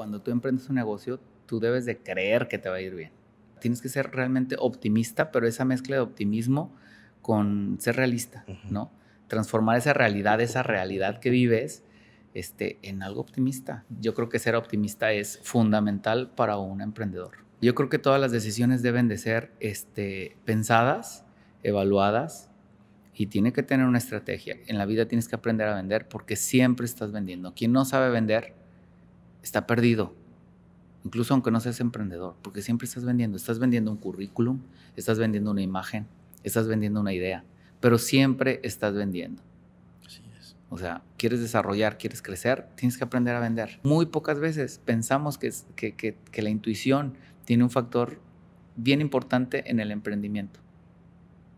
cuando tú emprendes un negocio, tú debes de creer que te va a ir bien. Tienes que ser realmente optimista, pero esa mezcla de optimismo con ser realista, ¿no? Transformar esa realidad, esa realidad que vives, este, en algo optimista. Yo creo que ser optimista es fundamental para un emprendedor. Yo creo que todas las decisiones deben de ser este, pensadas, evaluadas y tiene que tener una estrategia. En la vida tienes que aprender a vender porque siempre estás vendiendo. Quien no sabe vender está perdido. Incluso aunque no seas emprendedor, porque siempre estás vendiendo. Estás vendiendo un currículum, estás vendiendo una imagen, estás vendiendo una idea, pero siempre estás vendiendo. Así es. O sea, quieres desarrollar, quieres crecer, tienes que aprender a vender. Muy pocas veces pensamos que, que, la intuición tiene un factor bien importante en el emprendimiento.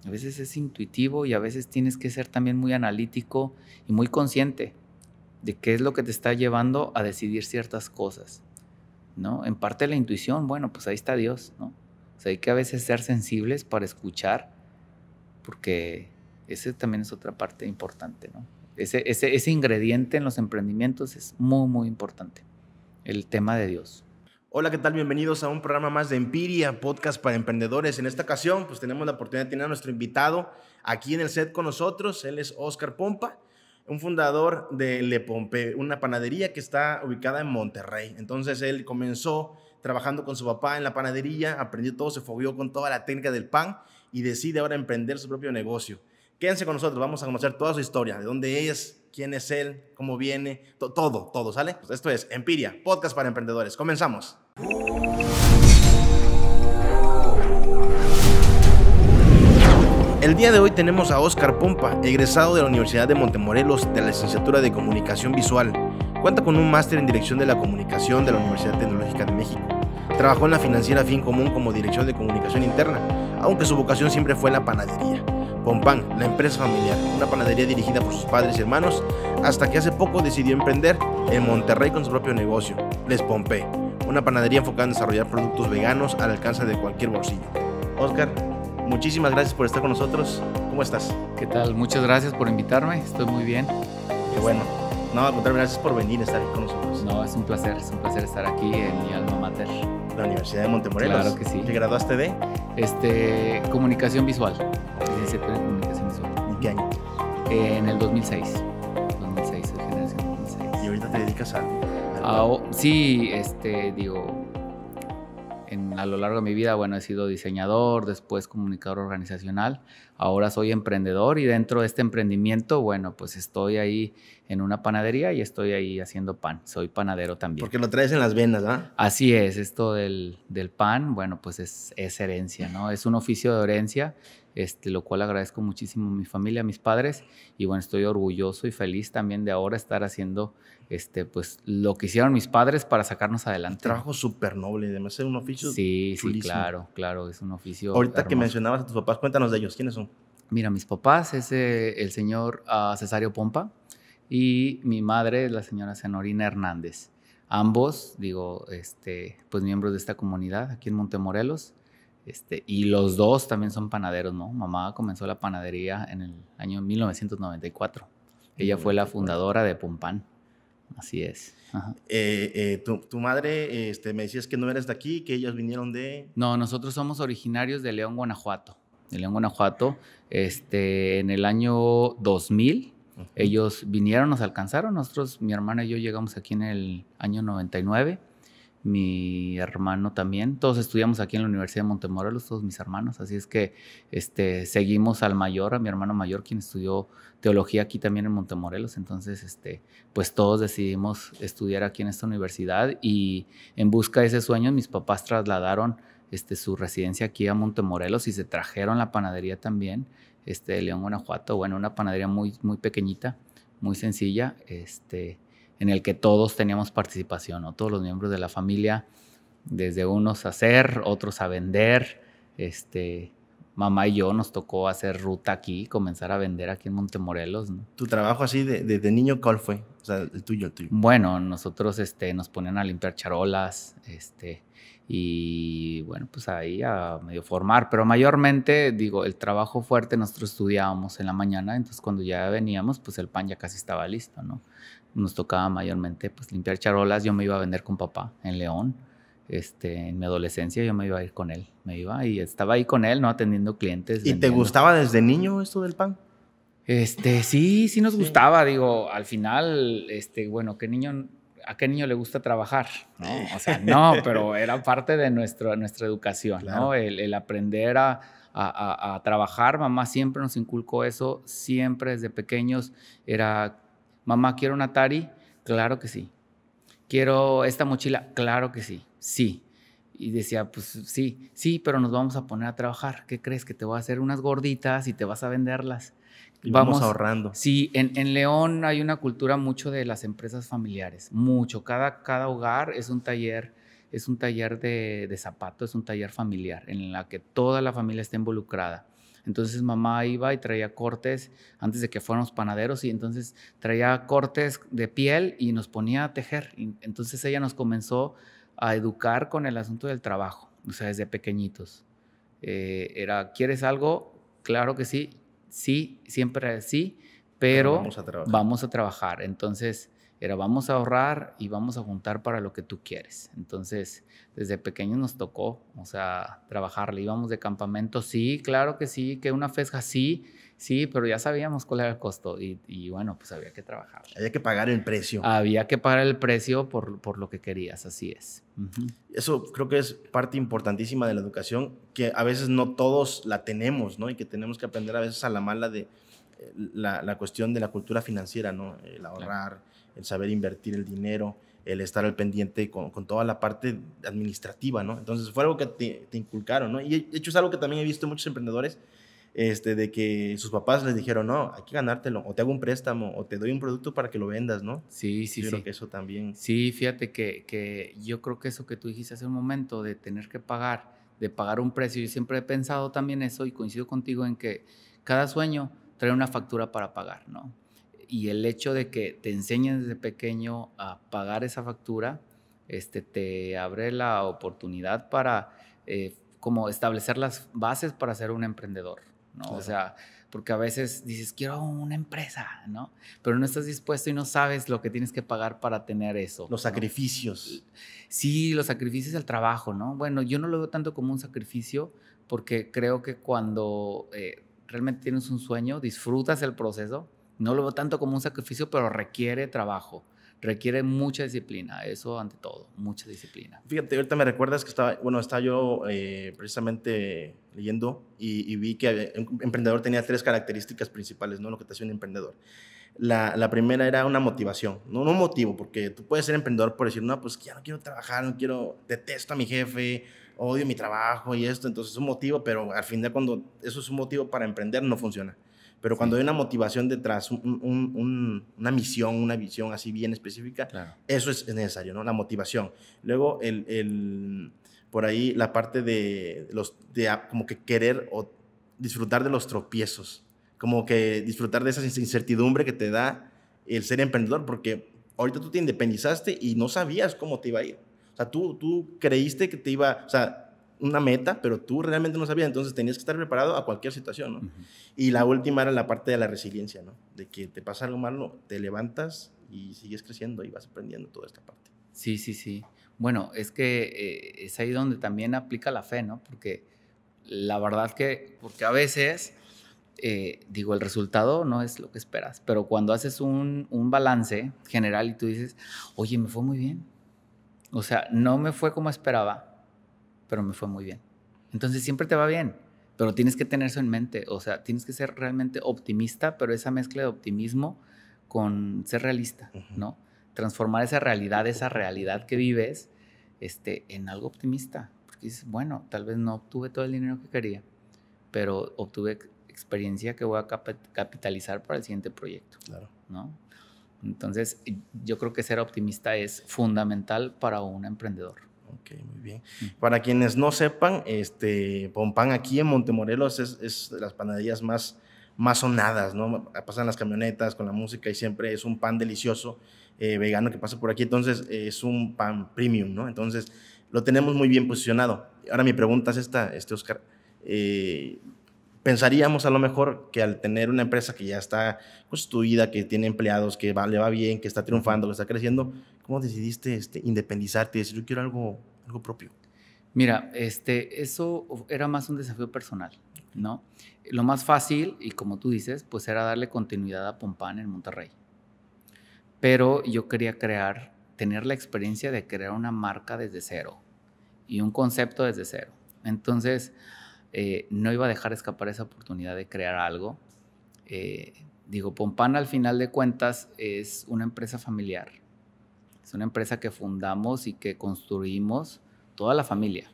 A veces es intuitivo y a veces tienes que ser también muy analítico y muy consciente de qué es lo que te está llevando a decidir ciertas cosas, ¿no? En parte la intuición, bueno, pues ahí está Dios, ¿no? O sea, hay que a veces ser sensibles para escuchar, porque ese también es otra parte importante, ¿no? Ese, ese, ese ingrediente en los emprendimientos es muy, muy importante, el tema de Dios. Hola, ¿qué tal? Bienvenidos a un programa más de Empiria, podcast para emprendedores. En esta ocasión, pues tenemos la oportunidad de tener a nuestro invitado aquí en el set con nosotros. Él es Oscar Pompa un fundador de Le Pompe, una panadería que está ubicada en Monterrey. Entonces él comenzó trabajando con su papá en la panadería, aprendió todo, se fogueó con toda la técnica del pan y decide ahora emprender su propio negocio. Quédense con nosotros, vamos a conocer toda su historia, de dónde es, quién es él, cómo viene, todo, todo, ¿sale? Pues esto es Empiria, podcast para emprendedores. Comenzamos. El día de hoy tenemos a Óscar Pompa, egresado de la Universidad de Montemorelos de la licenciatura de Comunicación Visual. Cuenta con un máster en Dirección de la Comunicación de la Universidad Tecnológica de México. Trabajó en la financiera Fin Común como Dirección de Comunicación Interna, aunque su vocación siempre fue la panadería. Pompan, la empresa familiar, una panadería dirigida por sus padres y hermanos, hasta que hace poco decidió emprender en Monterrey con su propio negocio, Les Pompé, una panadería enfocada en desarrollar productos veganos al alcance de cualquier bolsillo. Óscar. Muchísimas gracias por estar con nosotros. ¿Cómo estás? ¿Qué tal? Muchas gracias por invitarme. Estoy muy bien. Qué bueno. No, muchas gracias por venir a estar con nosotros. No, es un placer, es un placer estar aquí en mi alma mater. La Universidad de Montemorelos. Claro que sí. ¿Te graduaste de? Este, comunicación visual. en qué año? en el 2006. 2006, generación 2006. ¿Y ahorita te dedicas a...? Ah, sí, este, digo, en a lo largo de mi vida, bueno, he sido diseñador, después comunicador organizacional, ahora soy emprendedor y dentro de este emprendimiento, bueno, pues estoy ahí en una panadería y estoy ahí haciendo pan, soy panadero también. Porque lo traes en las venas, ¿no? Así es, esto del, del pan, bueno, pues es, es, herencia, ¿no? Es un oficio de herencia, este, lo cual agradezco muchísimo a mi familia, a mis padres y bueno, estoy orgulloso y feliz también de ahora estar haciendo este, pues lo que hicieron mis padres para sacarnos adelante. trabajo súper noble, además es un oficio Sí, sí, claro, claro, es un oficio. Ahorita que mencionabas a tus papás, cuéntanos de ellos, ¿quiénes son? Mira, mis papás es eh, el señor ah, Cesario Pompa y mi madre es la señora Senorina Hernández. Ambos, digo, este, pues miembros de esta comunidad aquí en Montemorelos. Este, y los dos también son panaderos, ¿no? Mamá comenzó la panadería en el año 1994. Ella fue la fundadora de Pompán. Así es. Eh, eh, tu, madre, este, me decías que no eres de aquí, que ellos vinieron de... No, nosotros somos originarios de León, Guanajuato. De León, Guanajuato, este, en el año 2000, ellos vinieron, nos alcanzaron. Nosotros, mi hermana y yo llegamos aquí en el año 99 mi hermano también. Todos estudiamos aquí en la Universidad de Montemorelos, todos mis hermanos. Así es que este, seguimos al mayor, a mi hermano mayor, quien estudió teología aquí también en Montemorelos. Entonces, este, pues todos decidimos estudiar aquí en esta universidad y en busca de ese sueño mis papás trasladaron este, su residencia aquí a Montemorelos y se trajeron la panadería también este, de León, Guanajuato. Bueno, una panadería muy, muy pequeñita, muy sencilla. Este, en el que todos teníamos participación, ¿no? todos los miembros de la familia, desde unos a hacer, otros a vender. Este, mamá y yo nos tocó hacer ruta aquí, comenzar a vender aquí en Montemorelos. ¿Tu trabajo así desde de, niño cuál fue? O sea, el tuyo, el tuyo. Bueno, nosotros este, nos ponían a limpiar charolas, este, y bueno, pues ahí a medio formar, pero mayormente, digo, el trabajo fuerte nosotros estudiábamos en la mañana, entonces cuando ya veníamos, pues el pan ya casi estaba listo, ¿no? nos tocaba mayormente pues limpiar charolas. Yo me iba a vender con papá en León. Este, en mi adolescencia yo me iba a ir con él. Me iba y estaba ahí con él, ¿no? Atendiendo clientes. ¿Y te gustaba desde niño esto del pan? Este, sí, sí nos gustaba. Digo, al final, este, bueno, ¿qué niño, ¿a qué niño le gusta trabajar? ¿no? O sea, no, pero era parte de nuestro, nuestra educación, ¿no? El, aprender a... a, trabajar. Mamá siempre nos inculcó eso, siempre desde pequeños era Mamá, quiero un Atari. Claro que sí. Quiero esta mochila. Claro que sí. Sí. Y decía, pues sí, sí, pero nos vamos a poner a trabajar. ¿Qué crees? Que te voy a hacer unas gorditas y te vas a venderlas. vamos, ahorrando. Sí, en, en, León hay una cultura mucho de las empresas familiares, mucho. Cada, cada hogar es un taller, es un taller de, de zapatos, es un taller familiar en la que toda la familia está involucrada. Entonces mamá iba y traía cortes antes de que fuéramos panaderos y entonces traía cortes de piel y nos ponía a tejer. entonces ella nos comenzó a educar con el asunto del trabajo, o sea, desde pequeñitos. Eh, era, ¿quieres algo? Claro que sí, sí, siempre sí, pero, vamos, a vamos, a trabajar. Entonces, era vamos a ahorrar y vamos a juntar para lo que tú quieres. Entonces, desde pequeños nos tocó, o sea, ¿Le Íbamos de campamento, sí, claro que sí, que una fesca sí, sí, pero ya sabíamos cuál era el costo y, bueno, pues había que trabajar. Había que pagar el precio. Había que pagar el precio por, por lo que querías, así es. Eso creo que es parte importantísima de la educación, que a veces no todos la tenemos, ¿no? Y que tenemos que aprender a veces a la mala de la, la cuestión de la cultura financiera, ¿no? El ahorrar, el saber invertir el dinero, el estar al pendiente con, con toda la parte administrativa, ¿no? Entonces fue algo que te, inculcaron, ¿no? Y de hecho es algo que también he visto muchos emprendedores, este, de que sus papás les dijeron, no, hay que ganártelo, o te hago un préstamo, o te doy un producto para que lo vendas, ¿no? Sí, sí, sí. Creo que eso también. Sí, fíjate que, que yo creo que eso que tú dijiste hace un momento de tener que pagar, de pagar un precio, yo siempre he pensado también eso y coincido contigo en que cada sueño traer una factura para pagar, ¿no? Y el hecho de que te enseñen desde pequeño a pagar esa factura, este, te abre la oportunidad para eh, como establecer las bases para ser un emprendedor, ¿no? O sea, porque a veces dices, quiero una empresa, ¿no? Pero no estás dispuesto y no sabes lo que tienes que pagar para tener eso. Los sacrificios. Sí, los sacrificios del trabajo, ¿no? Bueno, yo no lo veo tanto como un sacrificio porque creo que cuando eh, realmente tienes un sueño, disfrutas el proceso. No lo veo tanto como un sacrificio, pero requiere trabajo, requiere mucha disciplina, eso ante todo, mucha disciplina. Fíjate, ahorita me recuerdas que estaba, bueno, estaba yo eh, precisamente leyendo y, vi que un emprendedor tenía tres características principales, ¿no? Lo que te hace un emprendedor. La, primera era una motivación, no, un motivo, porque tú puedes ser emprendedor por decir, no, pues ya no quiero trabajar, no quiero, detesto a mi jefe, odio mi trabajo y esto, entonces es un motivo, pero al final cuando eso es un motivo para emprender no funciona. Pero cuando hay una motivación detrás, una misión, una visión así bien específica, eso es necesario, ¿no? La motivación. Luego, el, el, por ahí la parte de, los, de como que querer o disfrutar de los tropiezos, como que disfrutar de esa incertidumbre que te da el ser emprendedor, porque ahorita tú te independizaste y no sabías cómo te iba a ir. O sea, tú, tú creíste que te iba, o sea, una meta, pero tú realmente no sabías, entonces tenías que estar preparado a cualquier situación, ¿no? Y la última era la parte de la resiliencia, ¿no? De que te pasa algo malo, te levantas y sigues creciendo y vas aprendiendo toda esta parte. Sí, sí, sí. Bueno, es que eh, es ahí donde también aplica la fe, ¿no? Porque la verdad que, porque a veces, eh, digo, el resultado no es lo que esperas, pero cuando haces un, un balance general y tú dices, oye, me fue muy bien, o sea, no me fue como esperaba, pero me fue muy bien. Entonces siempre te va bien, pero tienes que tener eso en mente. O sea, tienes que ser realmente optimista, pero esa mezcla de optimismo con ser realista, ¿no? Transformar esa realidad, esa realidad que vives, este, en algo optimista. Porque dices, bueno, tal vez no obtuve todo el dinero que quería, pero obtuve experiencia que voy a capitalizar para el siguiente proyecto. Claro. ¿No? Entonces, yo creo que ser optimista es fundamental para un emprendedor. Ok, muy bien. Mm. Para quienes no sepan, este, Pompán aquí en Montemorelos es, es de las panaderías más, más sonadas, ¿no? Pasan las camionetas con la música y siempre es un pan delicioso eh, vegano que pasa por aquí. Entonces, es un pan premium, ¿no? Entonces, lo tenemos muy bien posicionado. Ahora mi pregunta es esta, este Oscar. Eh, pensaríamos a lo mejor que al tener una empresa que ya está constituida, que tiene empleados, que le va bien, que está triunfando, que está creciendo, ¿cómo decidiste este, independizarte y decir, yo quiero algo, algo propio? Mira, este, eso era más un desafío personal, ¿no? Lo más fácil, y como tú dices, pues era darle continuidad a Pompán en Monterrey. Pero yo quería crear, tener la experiencia de crear una marca desde cero y un concepto desde cero. Entonces, eh, no iba a dejar escapar esa oportunidad de crear algo. Eh, digo, Pompana al final de cuentas es una empresa familiar. Es una empresa que fundamos y que construimos toda la familia.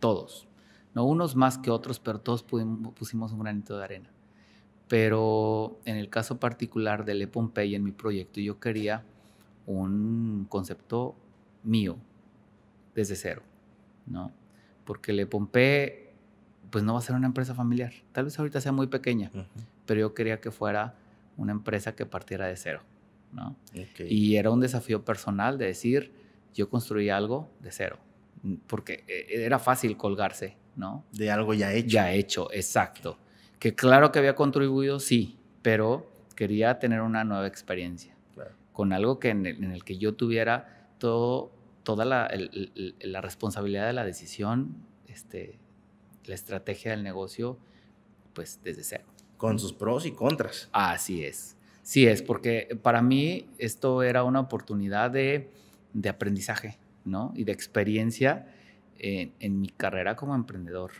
Todos. No unos más que otros, pero todos pusimos un granito de arena. Pero en el caso particular de Le Pompey, en mi proyecto, yo quería un concepto mío, desde cero, ¿no? Porque Le Pompey pues no va a ser una empresa familiar. Tal vez ahorita sea muy pequeña, pero yo quería que fuera una empresa que partiera de cero, ¿no? Y era un desafío personal de decir, yo construí algo de cero, mm, porque eh, era fácil colgarse, ¿no? De algo ya hecho. Ya hecho, exacto. Que claro que había contribuido, sí, pero quería tener una nueva experiencia, con algo que en el, que yo tuviera todo, toda la, la responsabilidad de la decisión, este, la estrategia del negocio pues desde cero. Con sus pros y contras. Así es. Sí es, porque para mí esto era una oportunidad de, aprendizaje, ¿no? Y de experiencia en, mi carrera como emprendedor,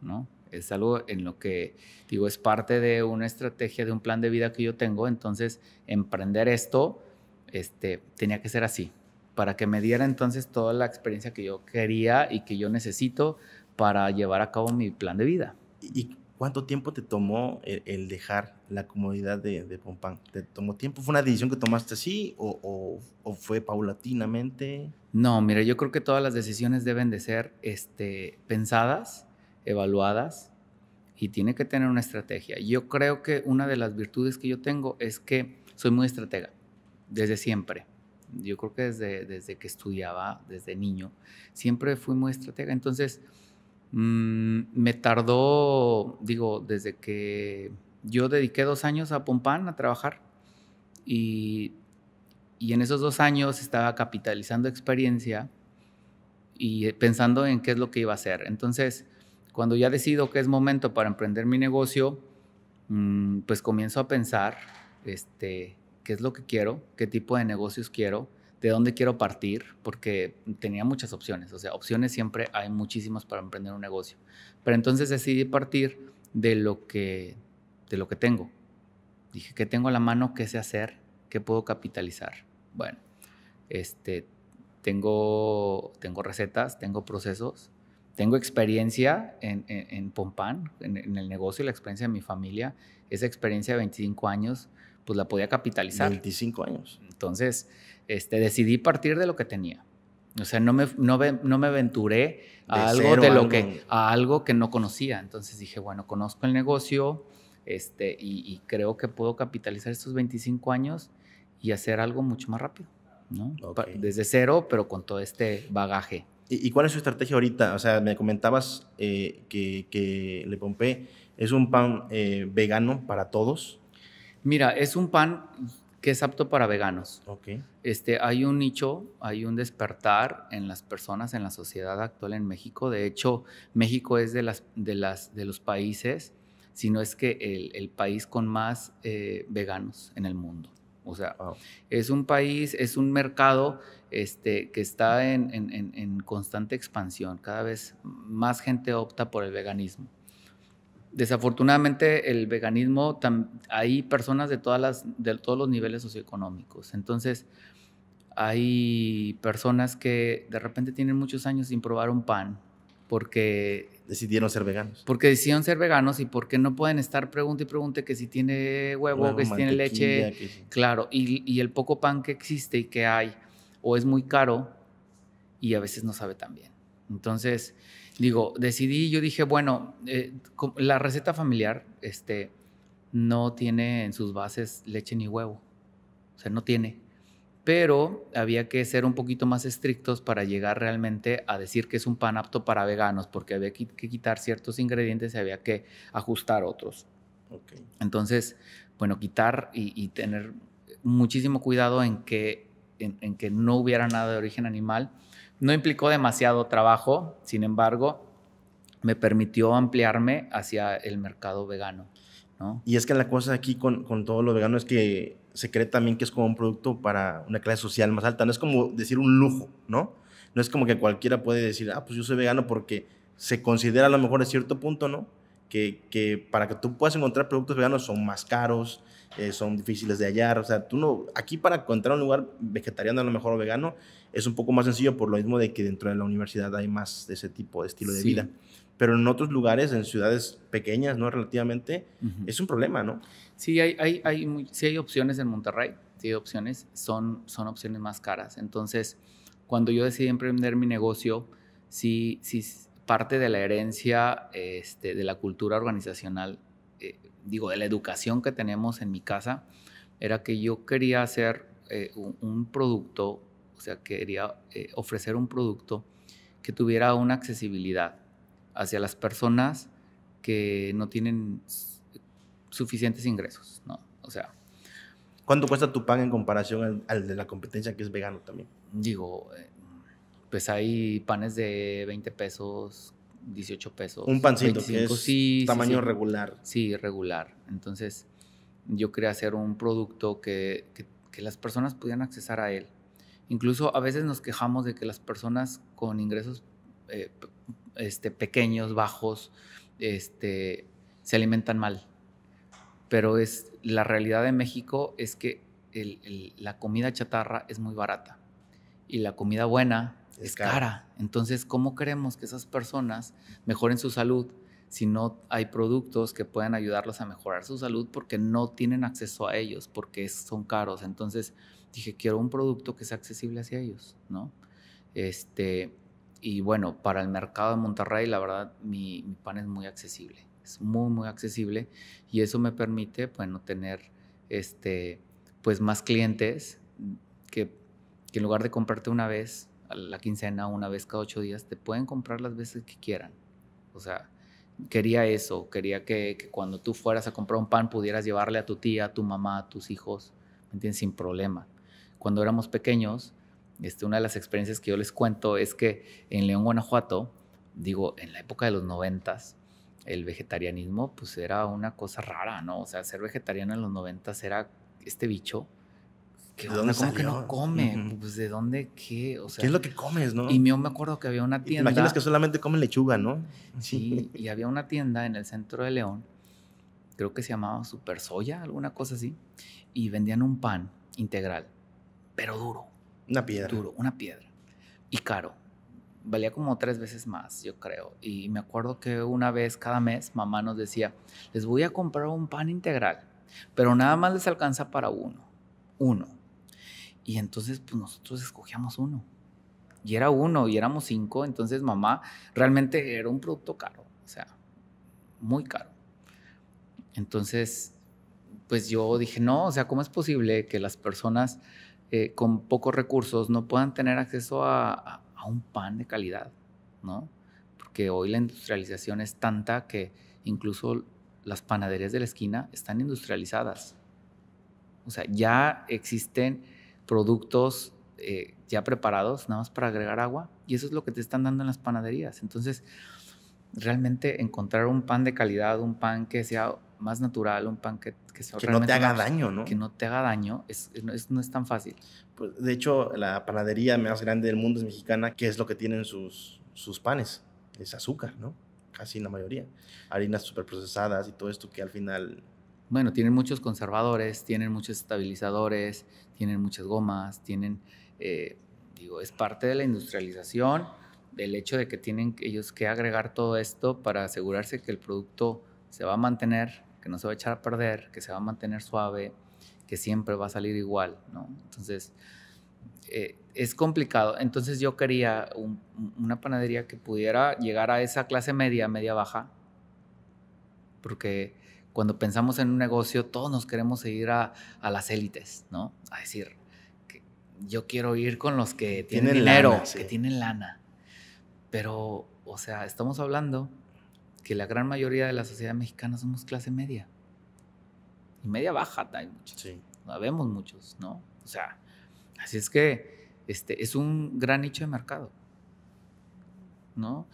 ¿no? Es algo en lo que, digo, es parte de una estrategia, de un plan de vida que yo tengo. Entonces, emprender esto este, tenía que ser así, para que me diera entonces toda la experiencia que yo quería y que yo necesito para llevar a cabo mi plan de vida. ¿Y cuánto tiempo te tomó el, dejar la comodidad de, de, Pompán? ¿Te tomó tiempo? ¿Fue una decisión que tomaste así o, fue paulatinamente? No, mira, yo creo que todas las decisiones deben de ser este, pensadas, evaluadas y tiene que tener una estrategia. Yo creo que una de las virtudes que yo tengo es que soy muy estratega, desde siempre yo creo que desde, desde que estudiaba, desde niño, siempre fui muy estratega. Entonces, Mm, me tardó, digo, desde que yo dediqué dos años a Pompán a trabajar y, y, en esos dos años estaba capitalizando experiencia y eh, pensando en qué es lo que iba a hacer. Entonces, cuando ya decido que es momento para emprender mi negocio, mm, pues comienzo a pensar este, qué es lo que quiero, qué tipo de negocios quiero, de dónde quiero partir, porque tenía muchas opciones, o sea, opciones siempre hay muchísimas para emprender un negocio, pero entonces decidí partir de lo que, de lo que tengo. Dije, ¿qué tengo a la mano? ¿Qué sé hacer? ¿Qué puedo capitalizar? Bueno, este, tengo, tengo recetas, tengo procesos, tengo experiencia en, en, en Pompán, en, el negocio y la experiencia de mi familia. Esa experiencia de 25 años, pues la podía capitalizar. 25 años. Entonces, este, decidí partir de lo que tenía. O sea, no me, no, me aventuré a algo de lo que a algo que no conocía. Entonces dije, bueno, conozco el negocio este, y, creo que puedo capitalizar estos 25 años y hacer algo mucho más rápido, ¿no? Desde cero, pero con todo este bagaje. ¿Y, cuál es su estrategia ahorita? O sea, me comentabas eh, que, Le Pompé es un pan eh, vegano para todos. Mira, es un pan, que es apto para veganos. Okay. Este, hay un nicho, hay un despertar en las personas, en la sociedad actual en México. De hecho, México es de, las, de, las, de los países, si no es que el, país con más eh, veganos en el mundo. O sea, es un país, es un mercado este, que está en constante expansión. Cada vez más gente opta por el veganismo. Desafortunadamente el veganismo, hay personas de, todas las, de todos los niveles socioeconómicos. Entonces, hay personas que de repente tienen muchos años sin probar un pan porque... Decidieron ser veganos. Porque decidieron ser veganos y porque no pueden estar Pregunta y pregunte que si tiene huevo, que si tiene leche. Claro, y, y, el poco pan que existe y que hay o es muy caro y a veces no sabe tan bien. Entonces, digo, decidí, yo dije, bueno, eh, la receta familiar este, no tiene en sus bases leche ni huevo, o sea, no tiene. Pero había que ser un poquito más estrictos para llegar realmente a decir que es un pan apto para veganos, porque había que quitar ciertos ingredientes y había que ajustar otros. Entonces, bueno, quitar y, tener muchísimo cuidado en que, en que no hubiera nada de origen animal no implicó demasiado trabajo, sin embargo, me permitió ampliarme hacia el mercado vegano. Y es que la cosa aquí con, todo lo vegano es que se cree también que es como un producto para una clase social más alta. No es como decir un lujo, ¿no? No es como que cualquiera puede decir, ah, pues yo soy vegano porque se considera a lo mejor a cierto punto, ¿no? Que, que para que tú puedas encontrar productos veganos son más caros, eh, son difíciles de hallar. O sea, tú no, aquí para encontrar un lugar vegetariano a lo mejor o vegano es un poco más sencillo por lo mismo de que dentro de la universidad hay más de ese tipo de estilo de vida. Pero en otros lugares, en ciudades pequeñas, ¿no? Relativamente, es un problema, ¿no? Sí hay, hay, hay, hay opciones en Monterrey, sí hay opciones, son, son opciones más caras. Entonces, cuando yo decidí emprender mi negocio, sí, si parte de la herencia este, de la cultura organizacional eh, digo, de la educación que tenemos en mi casa, era que yo quería hacer eh, un, producto, o sea, quería eh, ofrecer un producto que tuviera una accesibilidad hacia las personas que no tienen suficientes ingresos, ¿no? O sea... ¿Cuánto cuesta tu pan en comparación al, de la competencia que es vegano también? Digo, eh, pues hay panes de 20 pesos, 18 pesos. Un pancito que es tamaño regular. Sí, regular. Entonces, yo quería hacer un producto que, las personas pudieran accesar a él. Incluso a veces nos quejamos de que las personas con ingresos eh, este, pequeños, bajos, este, se alimentan mal. Pero es, la realidad de México es que la comida chatarra es muy barata y la comida buena es, cara. Entonces, ¿cómo queremos que esas personas mejoren su salud si no hay productos que puedan ayudarlas a mejorar su salud porque no tienen acceso a ellos, porque son caros? Entonces, dije, quiero un producto que sea accesible hacia ellos, ¿no? Este, y bueno, para el mercado de Monterrey, la verdad, mi, pan es muy accesible. Es muy, muy accesible y eso me permite, bueno, tener este, pues más clientes que en lugar de comprarte una vez, la quincena, una vez cada ocho días, te pueden comprar las veces que quieran. O sea, quería eso, quería que, cuando tú fueras a comprar un pan pudieras llevarle a tu tía, a tu mamá, a tus hijos, ¿me entiendes? Sin problema. Cuando éramos pequeños, este, una de las experiencias que yo les cuento es que en León, Guanajuato, digo, en la época de los noventas, el vegetarianismo pues era una cosa rara, ¿no? O sea, ser vegetariano en los noventas era este bicho ¿De dónde ¿Cómo que no come? Pues de dónde qué, o ¿Qué es lo que comes, no? Y yo me acuerdo que había una tienda. Imaginas que solamente comen lechuga, ¿no? Sí, y había una tienda en el centro de León, creo que se llamaba Super Soya, alguna cosa así, y vendían un pan integral, pero duro. Una piedra. Duro, una piedra. Y caro. Valía como tres veces más, yo creo. Y me acuerdo que una vez cada mes mamá nos decía, les voy a comprar un pan integral, pero nada más les alcanza para uno. Uno y entonces, pues nosotros escogíamos uno. Y era uno, y éramos cinco. Entonces, mamá realmente era un producto caro, o sea, muy caro. Entonces, pues yo dije, no, o sea, ¿cómo es posible que las personas eh, con pocos recursos no puedan tener acceso a, a, un pan de calidad, ¿no? Porque hoy la industrialización es tanta que incluso las panaderías de la esquina están industrializadas. O sea, ya existen productos eh, ya preparados, nada más para agregar agua, y eso es lo que te están dando en las panaderías. Entonces, realmente encontrar un pan de calidad, un pan que sea más natural, un pan que, que, sea que no te haga daño, ¿no? Que no te haga daño, no es tan fácil. Pues, de hecho, la panadería más grande del mundo es mexicana, que es lo que tienen sus, sus panes, es azúcar, ¿no? Casi la mayoría. Harinas superprocesadas y todo esto que al final bueno, tienen muchos conservadores, tienen muchos estabilizadores, tienen muchas gomas, tienen, eh, digo, es parte de la industrialización, del hecho de que tienen ellos que agregar todo esto para asegurarse que el producto se va a mantener, que no se va a echar a perder, que se va a mantener suave, que siempre va a salir igual, ¿no? Entonces, eh, es complicado. Entonces yo quería una panadería que pudiera llegar a esa clase media, media baja, porque cuando pensamos en un negocio, todos nos queremos ir a, las élites, ¿no? A decir, que yo quiero ir con los que tienen, dinero, que tienen lana. Pero, o sea, estamos hablando que la gran mayoría de la sociedad mexicana somos clase media. Y media baja hay muchos. Sí. Habemos muchos, ¿no? O sea, así es que este, es un gran nicho de mercado, ¿no?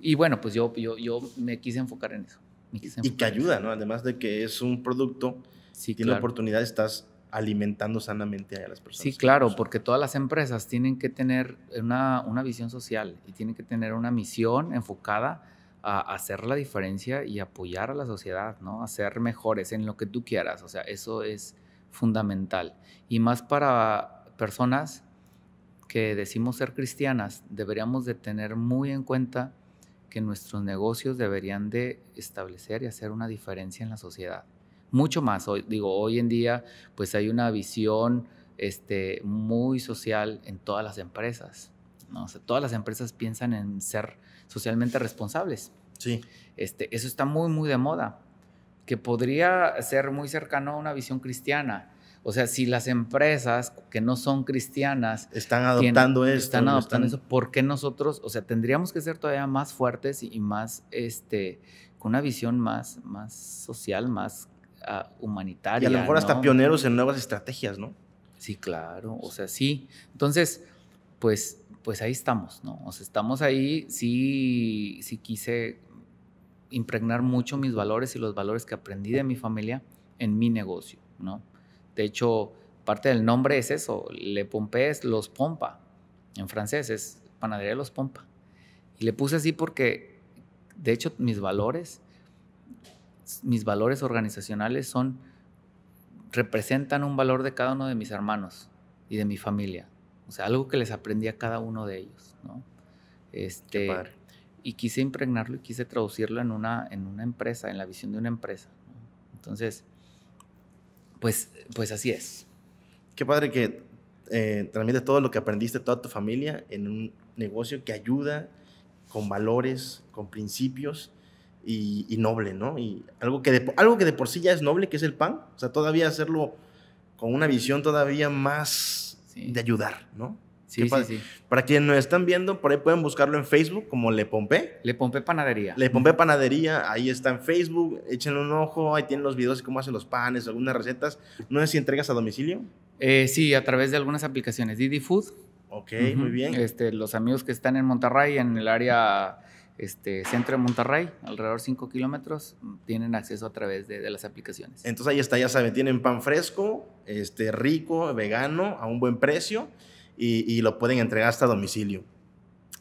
Y bueno, pues yo, yo me quise enfocar en eso. Y que ayuda, ¿no? Además de que es un producto, si tiene claro. oportunidad, estás alimentando sanamente a las personas. Sí, claro, porque todas las empresas tienen que tener una, una visión social y tienen que tener una misión enfocada a hacer la diferencia y apoyar a la sociedad, ¿no? A ser mejores en lo que tú quieras. O sea, eso es fundamental. Y más para personas que decimos ser cristianas, deberíamos de tener muy en cuenta que nuestros negocios deberían de establecer y hacer una diferencia en la sociedad. Mucho más, hoy, digo, hoy en día pues hay una visión este, muy social en todas las empresas. ¿no? todas las empresas piensan en ser socialmente responsables. Sí. Este, eso está muy, muy de moda, que podría ser muy cercano a una visión cristiana, o sea, si las empresas que no son cristianas están adoptando esto, están adoptando eso, ¿por qué nosotros? O sea, tendríamos que ser todavía más fuertes y más, este, con una visión más, más social, más ah, humanitaria. Y a lo mejor hasta pioneros en nuevas estrategias, ¿no? Sí, claro. O sea, sí. Entonces, pues, pues ahí estamos, ¿no? O sea, estamos ahí. Sí, sí quise impregnar mucho mis valores y los valores que aprendí de mi familia en mi negocio, ¿no? De hecho, parte del nombre es eso, Le Pompé Los Pompa, en francés es Panadería Los Pompa. Y le puse así porque, de hecho, mis valores, mis valores organizacionales son, representan un valor de cada uno de mis hermanos y de mi familia. O sea, algo que les aprendí a cada uno de ellos, Este, Y quise impregnarlo y quise traducirlo en una, en una empresa, en la visión de una empresa. Entonces, pues, pues, así es. Qué padre que eh, transmites todo lo que aprendiste toda tu familia en un negocio que ayuda con valores, con principios y, noble, ¿no? Y algo que, de, algo que de por sí ya es noble, que es el pan, o sea, todavía hacerlo con una visión todavía más de ayudar, ¿no? Sí, para, sí. Para quienes nos están viendo, por ahí pueden buscarlo en Facebook como Le Pompé. Le Pompé Panadería. Le Pompé Panadería, ahí está en Facebook, échenle un ojo, ahí tienen los videos de cómo hacen los panes, algunas recetas. No es si entregas a domicilio. Eh, sí, a través de algunas aplicaciones, Didi Food. Ok, muy bien. Este, los amigos que están en Monterrey, en el área este, centro de Monterrey, alrededor 5 kilómetros, tienen acceso a través de, las aplicaciones. Entonces ahí está, ya saben, tienen pan fresco, este, rico, vegano, a un buen precio y, lo pueden entregar hasta domicilio.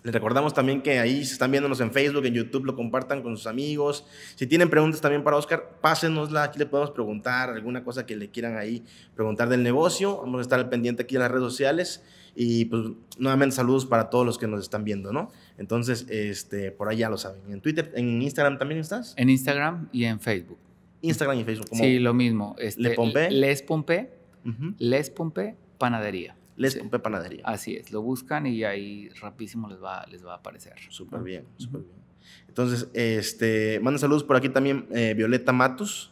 Les recordamos también que ahí si están viéndonos en Facebook, en YouTube, lo compartan con sus amigos. Si tienen preguntas también para Oscar, pásenosla. Aquí le podemos preguntar alguna cosa que le quieran ahí preguntar del negocio. Vamos a estar al pendiente aquí en las redes sociales. Y pues nuevamente saludos para todos los que nos están viendo, ¿no? Entonces, este, por ahí ya lo saben. ¿En Twitter, en Instagram también estás? En Instagram y en Facebook. Instagram y Facebook. ¿cómo? Sí, lo mismo. Este, Les Pompe. Les Pompe. Les Pompe Panadería. Les sí. Panadería. Así es, lo buscan y ahí rapidísimo les va, les va a aparecer. Súper bien, súper bien. Entonces, este, manda saludos por aquí también eh, Violeta Matos.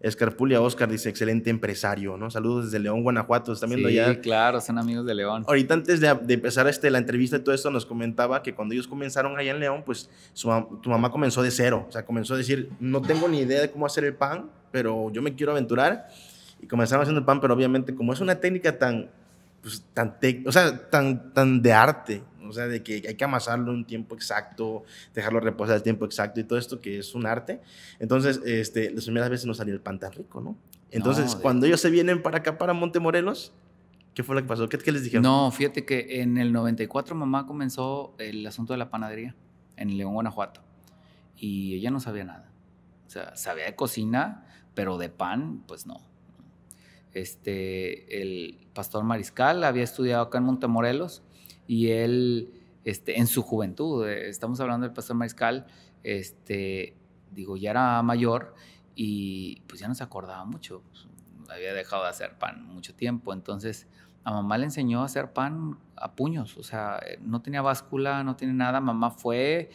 Escarpulia Oscar dice, excelente empresario, ¿no? Saludos desde León, Guanajuato, están viendo sí, claro, son amigos de León. Ahorita antes de, empezar este, la entrevista y todo esto, nos comentaba que cuando ellos comenzaron allá en León, pues su, tu mamá comenzó de cero, o sea, comenzó a decir, no tengo ni idea de cómo hacer el pan, pero yo me quiero aventurar. Y comenzaron haciendo el pan, pero obviamente como es una técnica tan pues, tan, o sea, tan, tan de arte, o sea, de que hay que amasarlo un tiempo exacto, dejarlo reposar el tiempo exacto y todo esto que es un arte. Entonces, este, las primeras veces no salió el pan tan rico, ¿no? Entonces, cuando ellos se vienen para acá, para Montemorelos, ¿qué fue lo que pasó? ¿Qué, ¿Qué, les dijeron? No, fíjate que en el 94 mamá comenzó el asunto de la panadería en León, Guanajuato. Y ella no sabía nada. O sea, sabía de cocina, pero de pan, pues no este, el pastor Mariscal había estudiado acá en Montemorelos y él, este, en su juventud, eh, estamos hablando del pastor Mariscal, este, digo, ya era mayor y pues ya no se acordaba mucho, pues, había dejado de hacer pan mucho tiempo, entonces a mamá le enseñó a hacer pan a puños, o sea, eh, no tenía báscula, no tiene nada, mamá fue,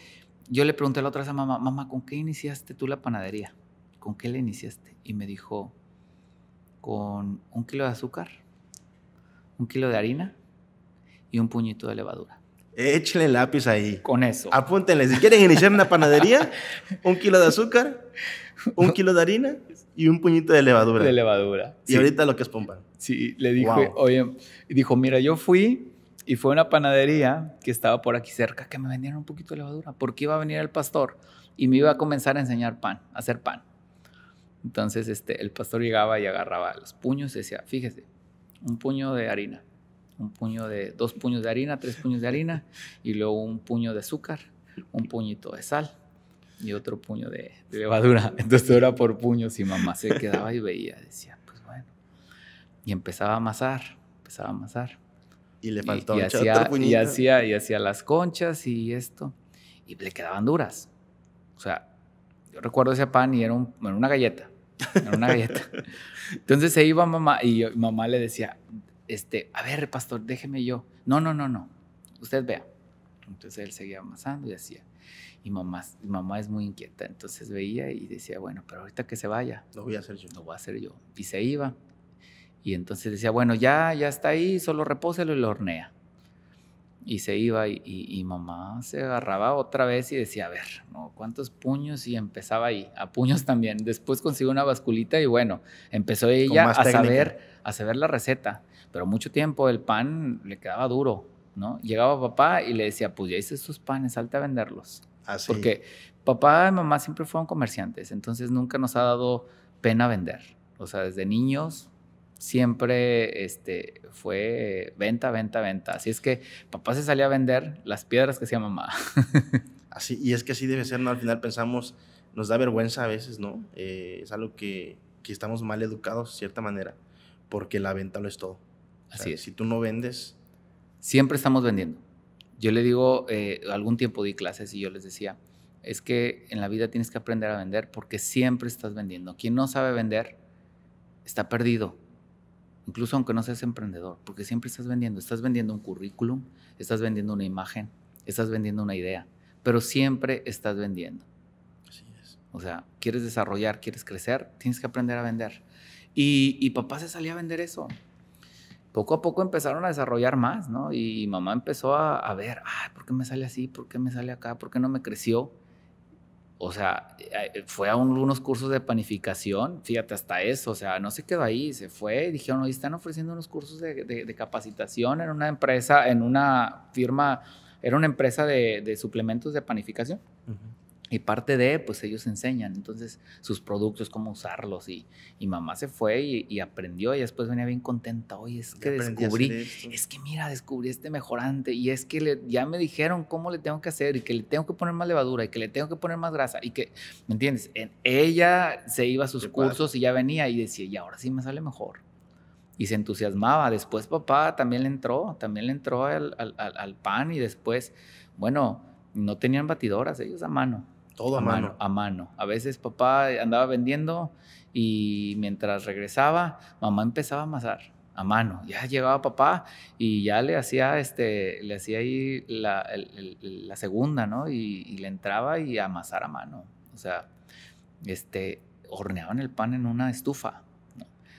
yo le pregunté la otra vez a mamá, mamá, ¿con qué iniciaste tú la panadería? ¿Con qué le iniciaste? Y me dijo, con un kilo de azúcar, un kilo de harina y un puñito de levadura. Échale lápiz ahí. Con eso. Apúntenle. Si quieren iniciar una panadería, un kilo de azúcar, un kilo de harina y un puñito de levadura. De levadura. Y ahorita lo que es pompa. Sí, le dijo, oye oye, dijo, mira, yo fui y fue una panadería que estaba por aquí cerca que me vendieron un poquito de levadura porque iba a venir el pastor y me iba a comenzar a enseñar pan, a hacer pan. Entonces este, el pastor llegaba y agarraba los puños y decía, fíjese, un puño de harina, un puño de, dos puños de harina, tres puños de harina, y luego un puño de azúcar, un puñito de sal y otro puño de, levadura. Entonces era por puños y mamá se quedaba y veía, decía, pues bueno. Y empezaba a amasar, empezaba a amasar. Y le faltaba y, hacía, Y hacía, las conchas y esto, y le quedaban duras. O sea, yo recuerdo ese pan y era, era una galleta en una galleta. Entonces se iba mamá y mamá le decía, este, a ver, pastor, déjeme yo. No, no, no, no. Usted vea. Entonces él seguía amasando y hacía. Y mamá, mamá es muy inquieta, entonces veía y decía, bueno, pero ahorita que se vaya. Lo voy a hacer yo. Lo voy a hacer yo. Y se iba. Y entonces decía, bueno, ya, ya está ahí, solo repóselo y lo hornea y se iba y, mamá se agarraba otra vez y decía, a ver, ¿no? ¿cuántos puños? Y empezaba ahí, a puños también. Después consiguió una basculita y bueno, empezó ella a saber, a saber la receta. Pero mucho tiempo el pan le quedaba duro, ¿no? Llegaba papá y le decía, pues ya hice estos panes, salte a venderlos. Así. Ah, Porque papá y mamá siempre fueron comerciantes, entonces nunca nos ha dado pena vender. O sea, desde niños siempre este, fue venta, venta, venta. Así es que papá se salía a vender las piedras que hacía mamá. así, y es que así debe ser, ¿no? Al final pensamos, nos da vergüenza a veces, ¿no? Eh, es algo que, estamos mal educados, de cierta manera, porque la venta lo es todo. así es. Si tú no vendes... Siempre estamos vendiendo. Yo le digo, eh, algún tiempo di clases y yo les decía, es que en la vida tienes que aprender a vender porque siempre estás vendiendo. Quien no sabe vender está perdido incluso aunque no seas emprendedor, porque siempre estás vendiendo, estás vendiendo un currículum, estás vendiendo una imagen, estás vendiendo una idea, pero siempre estás vendiendo. Así es. O sea, quieres desarrollar, quieres crecer, tienes que aprender a vender. Y, papá se salía a vender eso. Poco a poco empezaron a desarrollar más, ¿no? Y mamá empezó a, a ver, ay, ¿por qué me sale así? ¿Por qué me sale acá? ¿Por qué no me creció? O sea, eh, eh, fue a unos cursos de panificación, fíjate, hasta eso, o sea, no se quedó ahí, se fue, y dijeron, oye, están ofreciendo unos cursos de, capacitación en una empresa, en una firma, era una empresa de, suplementos de panificación. Y parte de, pues ellos enseñan, entonces sus productos, cómo usarlos. Y, y mamá se fue y, aprendió y después venía bien contenta. Oye, es que descubrí, es que mira, descubrí este mejorante y es que le, ya me dijeron cómo le tengo que hacer y que le tengo que poner más levadura y que le tengo que poner más grasa y que, ¿me entiendes? En, ella se iba a sus cursos y ya venía y decía, y ahora sí me sale mejor. Y se entusiasmaba. Después papá también le entró, también le entró al, al pan y después, bueno, no tenían batidoras ellos a mano todo a, mano. A mano. A veces papá andaba vendiendo y mientras regresaba, mamá empezaba a amasar a mano. Ya llegaba papá y ya le hacía, este, le hacía ahí la, la segunda, ¿no? Y, le entraba y a amasar a mano. O sea, este, horneaban el pan en una estufa.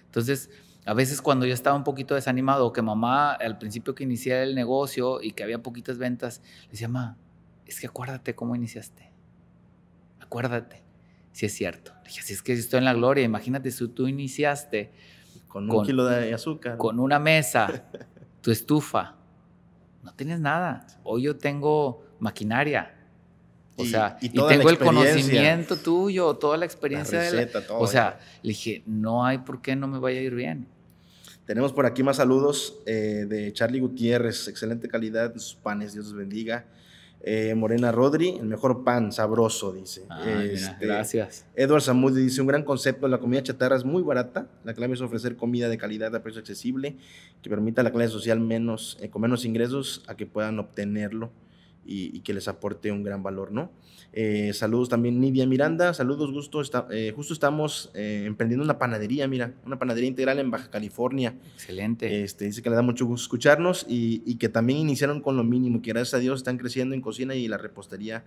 Entonces, a veces cuando yo estaba un poquito desanimado, que mamá al principio que inicié el negocio y que había poquitas ventas, le decía, mamá, es que acuérdate cómo iniciaste acuérdate, si es cierto. Le dije, si es que estoy en la gloria, imagínate si tú iniciaste con, un kilo de azúcar, con una mesa, tu estufa, no tienes nada. Hoy yo tengo maquinaria. O sea, y, tengo el conocimiento tuyo, toda la experiencia. La receta, todo o sea, le dije, no hay por qué no me vaya a ir bien. Tenemos por aquí más saludos eh, de Charlie Gutiérrez. Excelente calidad en sus panes, Dios los bendiga. Eh, Morena Rodri, el mejor pan, sabroso, dice. Ah, este, gracias. Edward Samud dice, un gran concepto, la comida chatarra es muy barata, la clave es ofrecer comida de calidad a precio accesible, que permita a la clase social menos, eh, con menos ingresos a que puedan obtenerlo y, que les aporte un gran valor, ¿no? Eh, saludos también Nidia Miranda, saludos, gusto, eh, justo estamos eh, emprendiendo una panadería, mira, una panadería integral en Baja California. Excelente. Este, dice que le da mucho gusto escucharnos y, que también iniciaron con lo mínimo, que gracias a Dios están creciendo en cocina y la repostería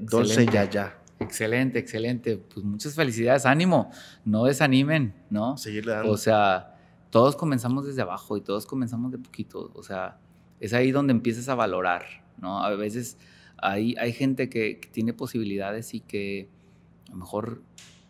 dulce ya ya. Excelente, excelente. Pues muchas felicidades, ánimo, no desanimen, ¿no? Seguirle dando. O sea, todos comenzamos desde abajo y todos comenzamos de poquito, o sea, es ahí donde empiezas a valorar, ¿no? A veces hay, hay gente que, tiene posibilidades y que a lo mejor,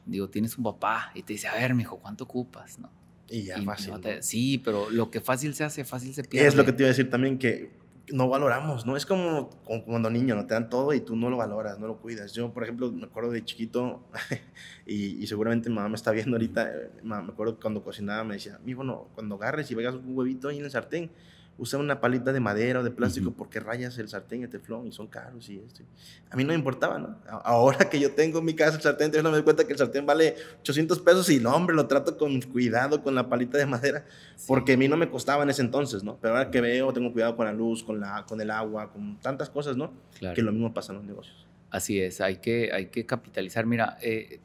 digo, tienes un papá y te dice, a ver, mijo, ¿cuánto ocupas? ¿no? Y ya fácil. sí, pero lo que fácil se hace, fácil se pierde. Es lo que te iba a decir también, que no valoramos, ¿no? Es como, cuando niño, ¿no? Te dan todo y tú no lo valoras, no lo cuidas. Yo, por ejemplo, me acuerdo de chiquito, y, y, seguramente mamá me está viendo ahorita, eh, me acuerdo cuando cocinaba me decía, mijo no, cuando agarres y veas un huevito ahí en el sartén, usa una palita de madera o de plástico porque rayas el sartén y el teflón y son caros y esto. A mí no me importaba, ¿no? Ahora que yo tengo en mi casa el sartén, yo no me doy cuenta que el sartén vale 800 pesos y no, hombre, lo trato con cuidado con la palita de madera porque a mí no me costaba en ese entonces, ¿no? Pero ahora que veo, tengo cuidado con la luz, con, la, con el agua, con tantas cosas, ¿no? Que lo mismo pasa en los negocios. Así es, hay que, hay que capitalizar. Mira, eh,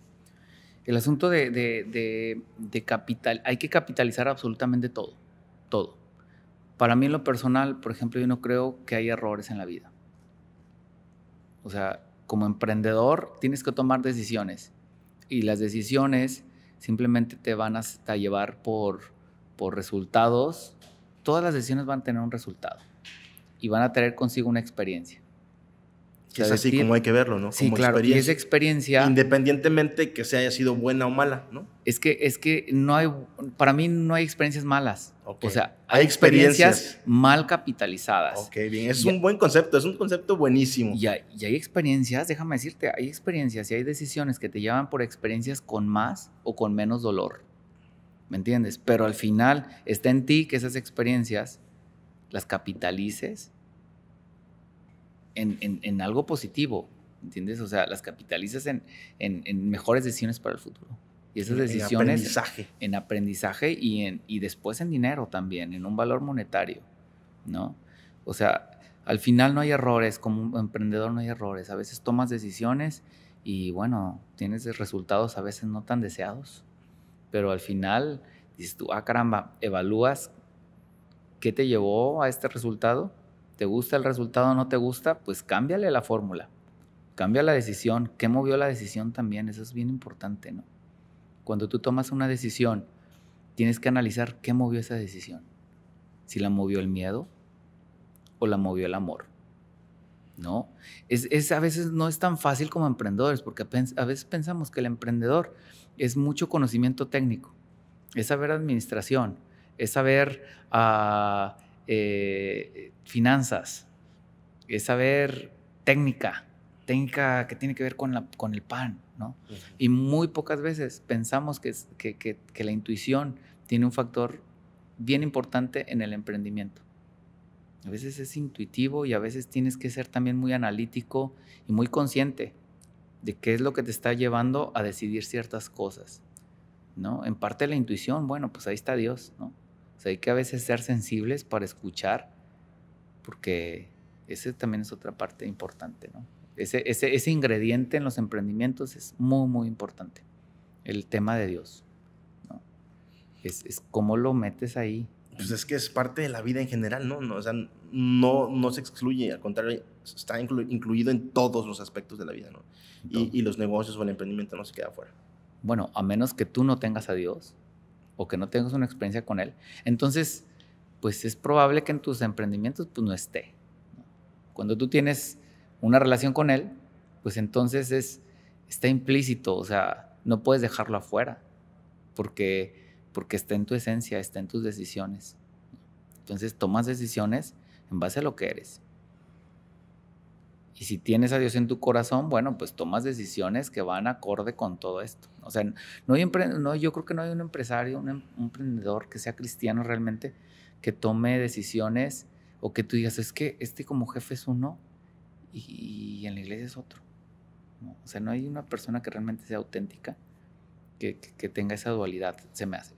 el asunto de capital, hay que capitalizar absolutamente todo, todo para mí en lo personal, por ejemplo, yo no creo que hay errores en la vida. O sea, como emprendedor tienes que tomar decisiones y las decisiones simplemente te van a llevar por, resultados. Todas las decisiones van a tener un resultado y van a traer consigo una experiencia. Que es así como hay que verlo, ¿no? Sí, claro. y esa experiencia... Independientemente que se haya sido buena o mala, ¿no? Es que, es que no hay... Para mí no hay experiencias malas. O sea, hay, experiencias, mal capitalizadas. Ok, bien, es un buen concepto, es un concepto buenísimo. Y hay, experiencias, déjame decirte, hay experiencias y hay decisiones que te llevan por experiencias con más o con menos dolor. ¿Me entiendes? Pero al final está en ti que esas experiencias las capitalices en, algo positivo. ¿Entiendes? O sea, las capitalices en mejores decisiones para el futuro. Y esas decisiones... En aprendizaje. y, después en dinero también, en un valor monetario, ¿no? O sea, al final no hay errores, como emprendedor no hay errores. A veces tomas decisiones y bueno, tienes resultados a veces no tan deseados, pero al final dices tú, ah caramba, evalúas qué te llevó a este resultado, te gusta el resultado, o no te gusta, pues cámbiale la fórmula, cambia la decisión, qué movió la decisión también, eso es bien importante, ¿no? Cuando tú tomas una decisión, tienes que analizar qué movió esa decisión. Si la movió el miedo o la movió el amor. ¿no? Es, a veces no es tan fácil como emprendedores, porque a veces pensamos que el emprendedor es mucho conocimiento técnico, es saber administración, es saber ah, eh, finanzas, es saber técnica, técnica que tiene que ver con, con el pan, y muy pocas veces pensamos que, que, la intuición tiene un factor bien importante en el emprendimiento. A veces es intuitivo y a veces tienes que ser también muy analítico y muy consciente de qué es lo que te está llevando a decidir ciertas cosas, ¿no? En parte la intuición, bueno, pues ahí está Dios, ¿no? hay que a veces ser sensibles para escuchar, porque ese también es otra parte importante, ¿no? ese, ingrediente en los emprendimientos es muy, muy importante. El tema de Dios. Es, cómo lo metes ahí. Pues es que es parte de la vida en general, ¿no? o sea, no, no se excluye, al contrario, está incluido en todos los aspectos de la vida, ¿no? Y, los negocios o el emprendimiento no se queda fuera. Bueno, a menos que tú no tengas a Dios o que no tengas una experiencia con Él, entonces, pues es probable que en tus emprendimientos pues, no esté. Cuando tú tienes una relación con él, pues entonces es, está implícito, o sea, no puedes dejarlo afuera, porque, porque está en tu esencia, está en tus decisiones. Entonces tomas decisiones en base a lo que eres. Y si tienes a Dios en tu corazón, bueno, pues tomas decisiones que van acorde con todo esto. O sea, no hay no, yo creo que no hay un empresario, em-, un, emprendedor que sea cristiano realmente que tome decisiones o que tú digas, es que este como jefe es uno, y, en la iglesia es otro. O sea, no hay una persona que realmente sea auténtica que, que, tenga esa dualidad, se me hace.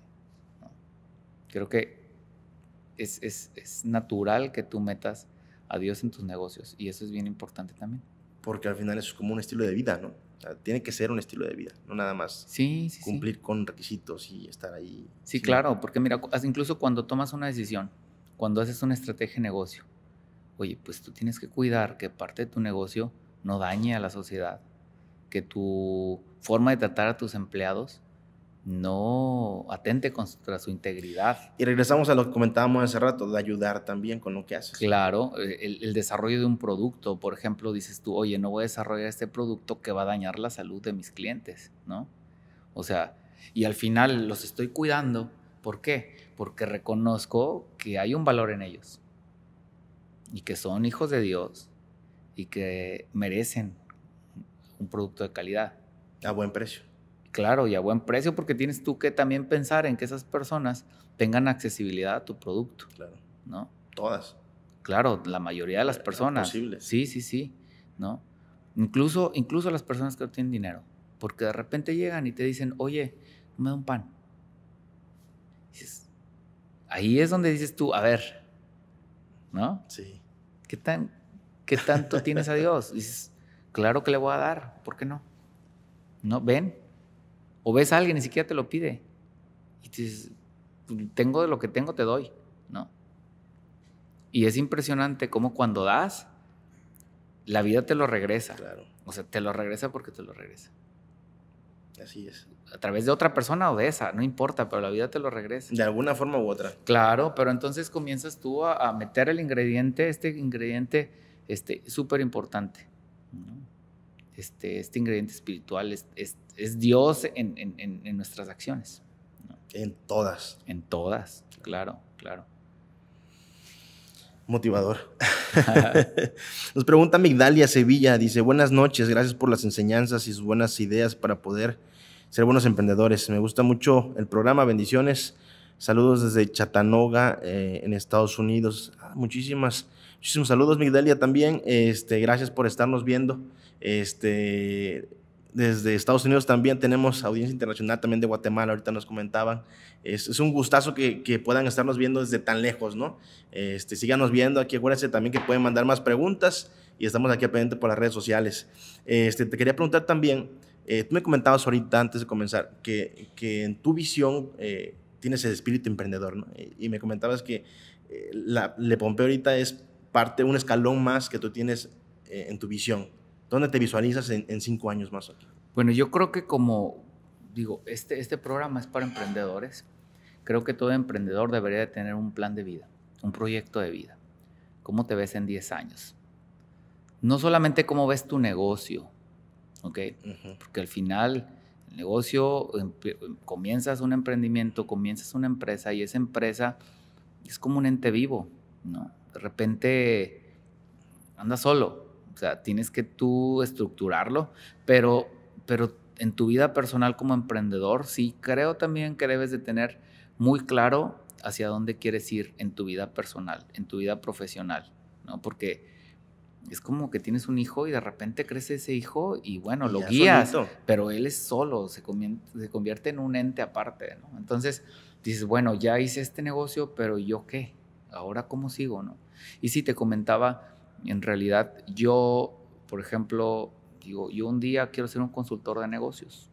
Creo que es, es, es natural que tú metas a Dios en tus negocios y eso es bien importante también. Porque al final es como un estilo de vida, ¿no? O sea, tiene que ser un estilo de vida, no nada más cumplir con requisitos y estar ahí. Sí, claro, porque mira, incluso cuando tomas una decisión, cuando haces una estrategia de negocio, oye, pues tú tienes que cuidar que parte de tu negocio no dañe a la sociedad, que tu forma de tratar a tus empleados no atente contra su integridad. Y regresamos a lo que comentábamos hace rato, de ayudar también con lo que haces. Claro, eh, el, desarrollo de un producto, por ejemplo, dices tú, oye, no voy a desarrollar este producto que va a dañar la salud de mis clientes, ¿no? O sea, y al final los estoy cuidando. ¿Por qué? Porque reconozco que hay un valor en ellos y que son hijos de Dios y que merecen un producto de calidad. A buen precio. Claro, y a buen precio porque tienes tú que también pensar en que esas personas tengan accesibilidad a tu producto. Claro. ¿No? Todas. Claro, la mayoría de las eh, personas. Posible. Sí, sí, sí, ¿no? Incluso, incluso las personas que no tienen dinero, porque de repente llegan y te dicen, oye, me da un pan. dices, ahí es donde dices tú, a ver, ¿no? Sí. ¿qué, tanto tienes a Dios? Y dices, claro que le voy a dar, ¿por qué no? No, ven. O ves a alguien, ni siquiera te lo pide. Y dices, pues, tengo de lo que tengo, te doy, ¿no? Y es impresionante cómo cuando das, la vida te lo regresa. Claro. O sea, te lo regresa porque te lo regresa. Así es. A través de otra persona o de esa, no importa, pero la vida te lo regresa. De alguna forma u otra. Claro, pero entonces comienzas tú a, meter el ingrediente, este ingrediente este súper importante. Este, este ingrediente espiritual es, Dios en, nuestras acciones. En todas. En todas, claro, claro motivador. Nos pregunta Migdalia Sevilla, dice, buenas noches, gracias por las enseñanzas y sus buenas ideas para poder ser buenos emprendedores. Me gusta mucho el programa, bendiciones. Saludos desde Chattanooga, eh, en Estados Unidos. Ah, muchísimas, muchísimos saludos, Migdalia, también. Este, gracias por estarnos viendo. Este, desde Estados Unidos también tenemos audiencia internacional, también de Guatemala, ahorita nos comentaban. Es, un gustazo que, puedan estarnos viendo desde tan lejos, ¿no? Este, síganos viendo aquí, acuérdense también que pueden mandar más preguntas y estamos aquí pendiente por las redes sociales. Este, te quería preguntar también, eh, tú me comentabas ahorita antes de comenzar que, que en tu visión eh, tienes el espíritu emprendedor, ¿no? Y, me comentabas que eh, la, Le Pompeo ahorita es parte, un escalón más que tú tienes en tu visión. ¿Dónde te visualizas en, cinco años más aquí? Bueno, yo creo que como digo, este, este programa es para emprendedores. Creo que todo emprendedor debería de tener un plan de vida, un proyecto de vida. ¿Cómo te ves en 10 años? No solamente cómo ves tu negocio, ¿ok? Porque al final el negocio, comienzas un emprendimiento, comienzas una empresa y esa empresa es como un ente vivo, ¿no? De repente anda solo, o sea, tienes que tú estructurarlo, pero, pero en tu vida personal como emprendedor, sí creo también que debes de tener muy claro hacia dónde quieres ir en tu vida personal, en tu vida profesional, ¿no? Porque es como que tienes un hijo y de repente crece ese hijo y bueno, lo guías, pero él es solo, se convierte, se convierte en un ente aparte, ¿no? Entonces dices, bueno, ya hice este negocio, pero ¿yo qué? ¿Ahora cómo sigo, no? Y si te comentaba en realidad yo, por ejemplo, digo, yo un día quiero ser un consultor de negocios,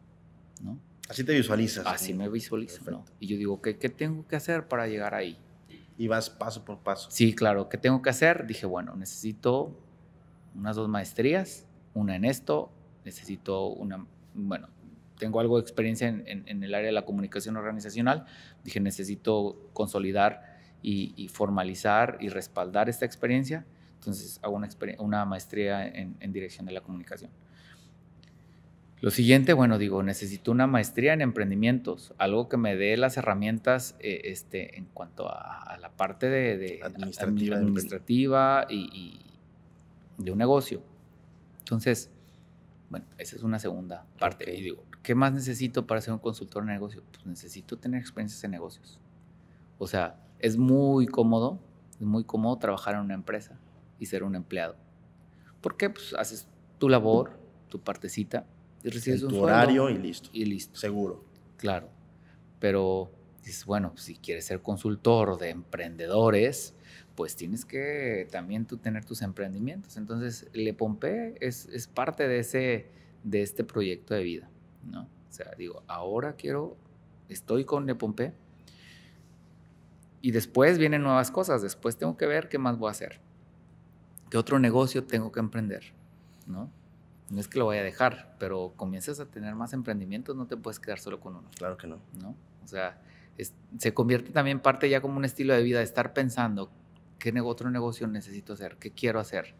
¿no? Así te visualizas. Así me visualizo, ¿no? Y yo digo, ¿qué, tengo que hacer para llegar ahí? Y vas paso por paso. Sí, claro, ¿qué tengo que hacer? Dije, bueno, necesito unas dos maestrías, una en esto, necesito una, bueno, tengo algo de experiencia en, el área de la comunicación organizacional, dije necesito consolidar y, y, formalizar y respaldar esta experiencia entonces hago una, maestría en, dirección de la comunicación. Lo siguiente, bueno, digo, necesito una maestría en emprendimientos, algo que me dé las herramientas eh, este, en cuanto a, la parte de, administrativa, administrativa y, de un negocio. Entonces, bueno, esa es una segunda parte. Y digo, ¿qué más necesito para ser un consultor de negocio? Pues necesito tener experiencias en negocios. O sea, es muy cómodo, es muy cómodo trabajar en una empresa y ser un empleado. ¿Por qué? Pues haces tu labor, tu partecita y recibes un tu horario y listo. Y listo. Seguro. Claro. Pero dices, bueno, pues, si quieres ser consultor de emprendedores, pues tienes que también tú tener tus emprendimientos. Entonces, Le Pompe es, parte de, ese, de este proyecto de vida, ¿no? O sea, digo, ahora quiero, estoy con Le Pompe y después vienen nuevas cosas, después tengo que ver qué más voy a hacer. ¿qué otro negocio tengo que emprender? ¿No? No es que lo vaya a dejar, pero comienzas a tener más emprendimientos, no te puedes quedar solo con uno. Claro que no. ¿No? O sea, se convierte también parte ya como un estilo de vida, de estar pensando qué otro negocio necesito hacer, qué quiero hacer.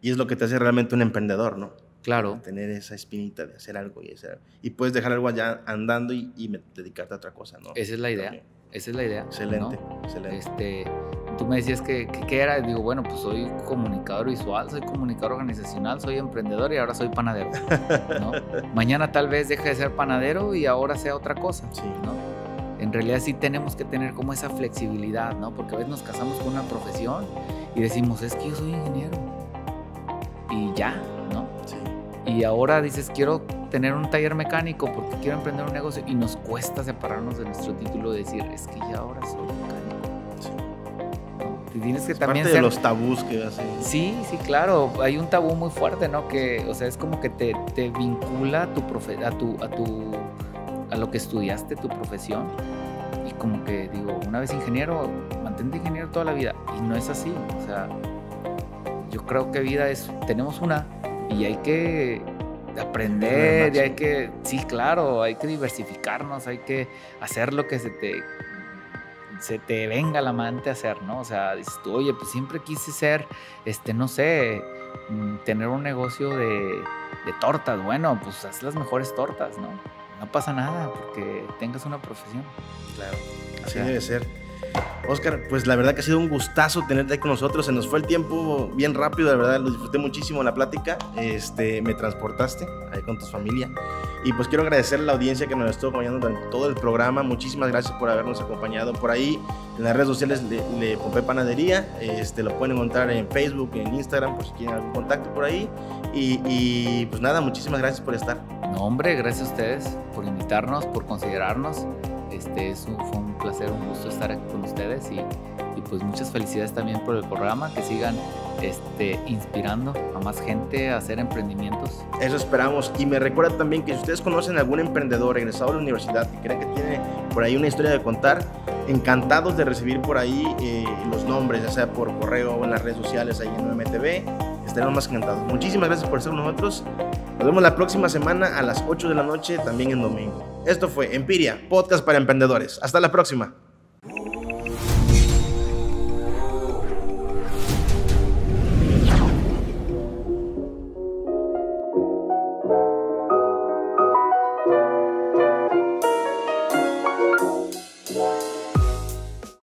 Y es lo que te hace realmente un emprendedor, ¿no? Claro. Tener esa espinita de hacer algo y hacer, Y puedes dejar algo allá andando y, dedicarte a otra cosa, ¿no? Esa es la idea. Esa es la idea. Excelente, excelente. Este, tú me decías que, que, era, digo, bueno, pues soy comunicador visual, soy comunicador organizacional, soy emprendedor y ahora soy panadero. ¿no? Mañana tal vez deje de ser panadero y ahora sea otra cosa. Sí. ¿no? En realidad sí tenemos que tener como esa flexibilidad, ¿no? Porque a veces nos casamos con una profesión y decimos, es que yo soy ingeniero. Y ya, ¿no? Sí. Y ahora dices, quiero tener un taller mecánico porque quiero emprender un negocio y nos cuesta separarnos de nuestro título y decir, es que ya ahora soy tienes que también parte de los tabús que Sí, sí, claro, hay un tabú muy fuerte, ¿no? Que, o sea, es como que te, vincula tu, a tu a tu a lo que estudiaste, tu profesión. Y como que digo, una vez ingeniero, mantente ingeniero toda la vida y no es así, o sea, yo creo que vida es tenemos una y hay que aprender, y hay que, sí, claro, hay que diversificarnos, hay que hacer lo que se te se te venga la amante a hacer, ¿no? O sea, dices tú, oye, pues siempre quise ser, este, no sé, mm, tener un negocio de, tortas. Bueno, pues haz las mejores tortas, ¿no? No pasa nada porque tengas una profesión. Claro, así debe ser. Oscar, pues la verdad que ha sido un gustazo tenerte con nosotros. Se nos fue el tiempo bien rápido, la verdad, lo disfruté muchísimo la plática. Este, me transportaste ahí con tu familia. Y pues quiero agradecer a la audiencia que nos estuvo acompañando durante todo el programa. Muchísimas gracias por habernos acompañado por ahí. En las redes sociales le le Panadería, este, lo pueden encontrar en Facebook, en Instagram, por si quieren algún contacto por ahí. Y, pues nada, muchísimas gracias por estar. No, hombre, gracias a ustedes por invitarnos, por considerarnos. Este, es un, placer, un gusto estar aquí con ustedes y, y pues muchas felicidades también por el programa, que sigan este, inspirando a más gente a hacer emprendimientos. Eso esperamos. Y me recuerda también que si ustedes conocen algún emprendedor egresado de la universidad que cree que tiene por ahí una historia de contar, encantados de recibir por ahí eh, los nombres, ya sea por correo o en las redes sociales, ahí en mtv Estaremos más encantados. Muchísimas gracias por ser nosotros. Nos vemos la próxima semana a las 8 de la noche, también en domingo. Esto fue Empiria, podcast para emprendedores. Hasta la próxima.